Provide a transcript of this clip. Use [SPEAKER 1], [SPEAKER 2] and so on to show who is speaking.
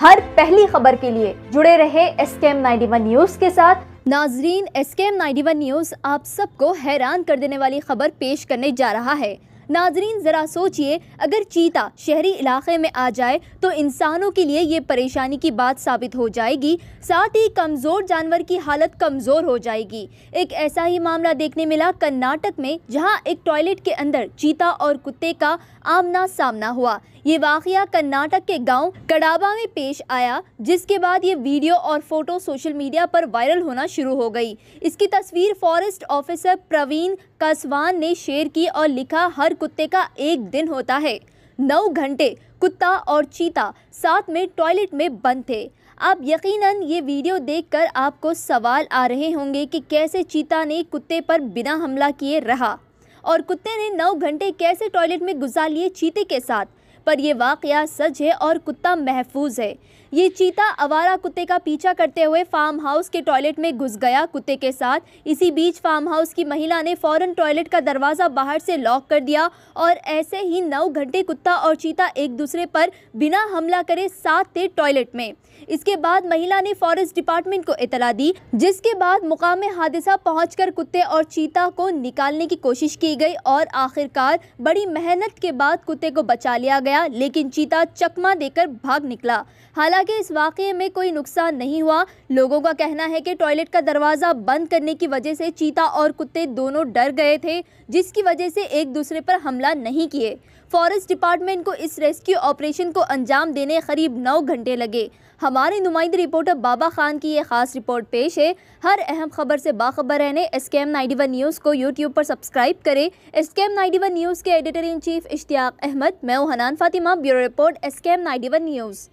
[SPEAKER 1] हर पहली खबर के लिए जुड़े रहे S K M ninety one news के साथ नाजरीन S K M ninety one news आप सबको हैरान कर देने वाली खबर पेश करने जा रहा है नाजरीन ज़रा सोचिए अगर चीता शहरी इलाके में आ जाए तो इंसानों के लिए ये परेशानी की बात साबित हो जाएगी साथ ही कमज़ोर जानवर की हालत कमज़ोर हो जाएगी एक ऐसा ही मामला देखने मिला कर्नाटक में जहाँ एक टॉयलेट के अंदर चीता और कुत्ते का आमना सामना हुआ ये वाक़ कर्नाटक के गाँव कड़ाबा में पेश आया जिसके बाद ये वीडियो और फोटो सोशल मीडिया पर वायरल होना शुरू हो गई इसकी तस्वीर फॉरेस्ट ऑफिसर प्रवीण कसवान ने शेयर की और लिखा हर कुत्ते का एक दिन होता है नौ घंटे कुत्ता और चीता साथ में टॉयलेट में बंद थे अब यकीनन ये वीडियो देखकर आपको सवाल आ रहे होंगे कि कैसे चीता ने कुत्ते पर बिना हमला किए रहा और कुत्ते ने नौ घंटे कैसे टॉयलेट में गुजार लिए चीते के साथ पर यह वाक़ सच है और कुत्ता महफूज है ये चीता आवारा कुत्ते का पीछा करते हुए फार्म हाउस के टॉयलेट में घुस गया कुत्ते के साथ इसी बीच फार्म हाउस की महिला ने फौरन टॉयलेट का दरवाज़ा बाहर से लॉक कर दिया और ऐसे ही नौ घंटे कुत्ता और चीता एक दूसरे पर बिना हमला करे साथ थे टॉयलेट में इसके बाद महिला ने फॉरेस्ट डिपार्टमेंट को इतला दी जिसके बाद मुकाम हादसा पहुँच कुत्ते और चीता को निकालने की कोशिश की गई और आखिरकार बड़ी मेहनत के बाद कुत्ते को बचा लिया गया लेकिन चीता चकमा देकर भाग निकला हालांकि हालांकि इस वाक़े में कोई नुकसान नहीं हुआ लोगों का कहना है कि टॉयलेट का दरवाज़ा बंद करने की वजह से चीता और कुत्ते दोनों डर गए थे जिसकी वजह से एक दूसरे पर हमला नहीं किए फॉरेस्ट डिपार्टमेंट को इस रेस्क्यू ऑपरेशन को अंजाम देने करीब नौ घंटे लगे हमारे नुमाइंद रिपोर्टर बाबा खान की यह खास रिपोर्ट पेश है हर अहम खबर से बाखबर रहने S K M one news को यूट्यूब पर सब्सक्राइब करें S K M one news के editor in chief Ishtiaq Ahmed मैं Hanan Fatima bureau report S K M one news